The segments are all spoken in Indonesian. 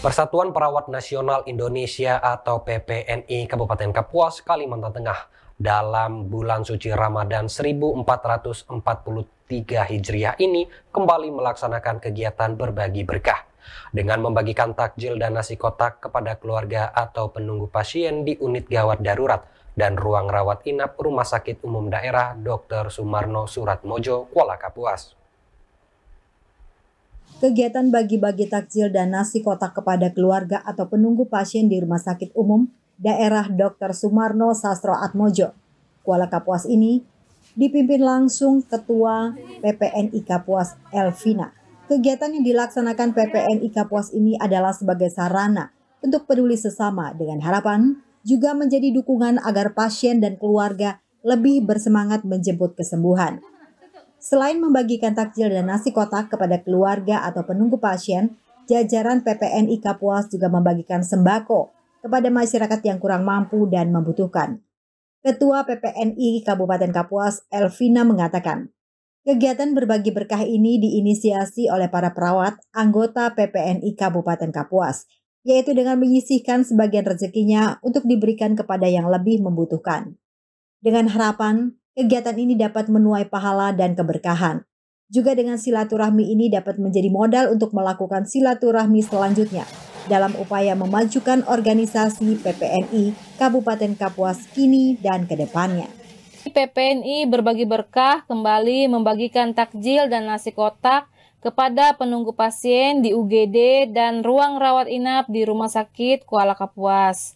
Persatuan Perawat Nasional Indonesia atau PPNI Kabupaten Kapuas, Kalimantan Tengah dalam bulan suci Ramadan 1443 Hijriah ini kembali melaksanakan kegiatan berbagi berkah dengan membagikan takjil dan nasi kotak kepada keluarga atau penunggu pasien di unit gawat darurat dan ruang rawat inap Rumah Sakit Umum Daerah Dr. Sumarno Suratmojo, Kuala Kapuas. Kegiatan bagi-bagi takjil dan nasi kotak kepada keluarga atau penunggu pasien di Rumah Sakit Umum Daerah Dr. Sumarno Sastro Atmojo, Kuala Kapuas ini dipimpin langsung Ketua PPNI Kapuas Elvina. Kegiatan yang dilaksanakan PPNI Kapuas ini adalah sebagai sarana untuk peduli sesama dengan harapan juga menjadi dukungan agar pasien dan keluarga lebih bersemangat menjemput kesembuhan. Selain membagikan takjil dan nasi kotak kepada keluarga atau penunggu pasien, jajaran PPNI Kapuas juga membagikan sembako kepada masyarakat yang kurang mampu dan membutuhkan. Ketua PPNI Kabupaten Kapuas, Elvina mengatakan, kegiatan berbagi berkah ini diinisiasi oleh para perawat anggota PPNI Kabupaten Kapuas, yaitu dengan menyisihkan sebagian rezekinya untuk diberikan kepada yang lebih membutuhkan. Dengan harapan Kegiatan ini dapat menuai pahala dan keberkahan. Juga dengan silaturahmi ini dapat menjadi modal untuk melakukan silaturahmi selanjutnya dalam upaya memajukan organisasi PPNI Kabupaten Kapuas kini dan kedepannya. PPNI berbagi berkah kembali membagikan takjil dan nasi kotak kepada penunggu pasien di UGD dan ruang rawat inap di Rumah Sakit Kuala Kapuas.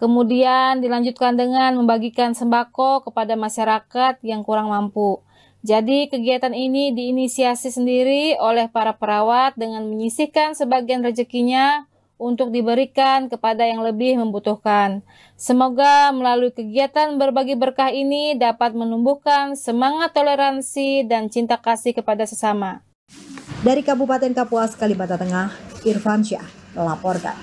Kemudian dilanjutkan dengan membagikan sembako kepada masyarakat yang kurang mampu. Jadi kegiatan ini diinisiasi sendiri oleh para perawat dengan menyisihkan sebagian rezekinya untuk diberikan kepada yang lebih membutuhkan. Semoga melalui kegiatan berbagi berkah ini dapat menumbuhkan semangat toleransi dan cinta kasih kepada sesama. Dari Kabupaten Kapuas, Kalimantan Tengah, Irfan Syah melaporkan.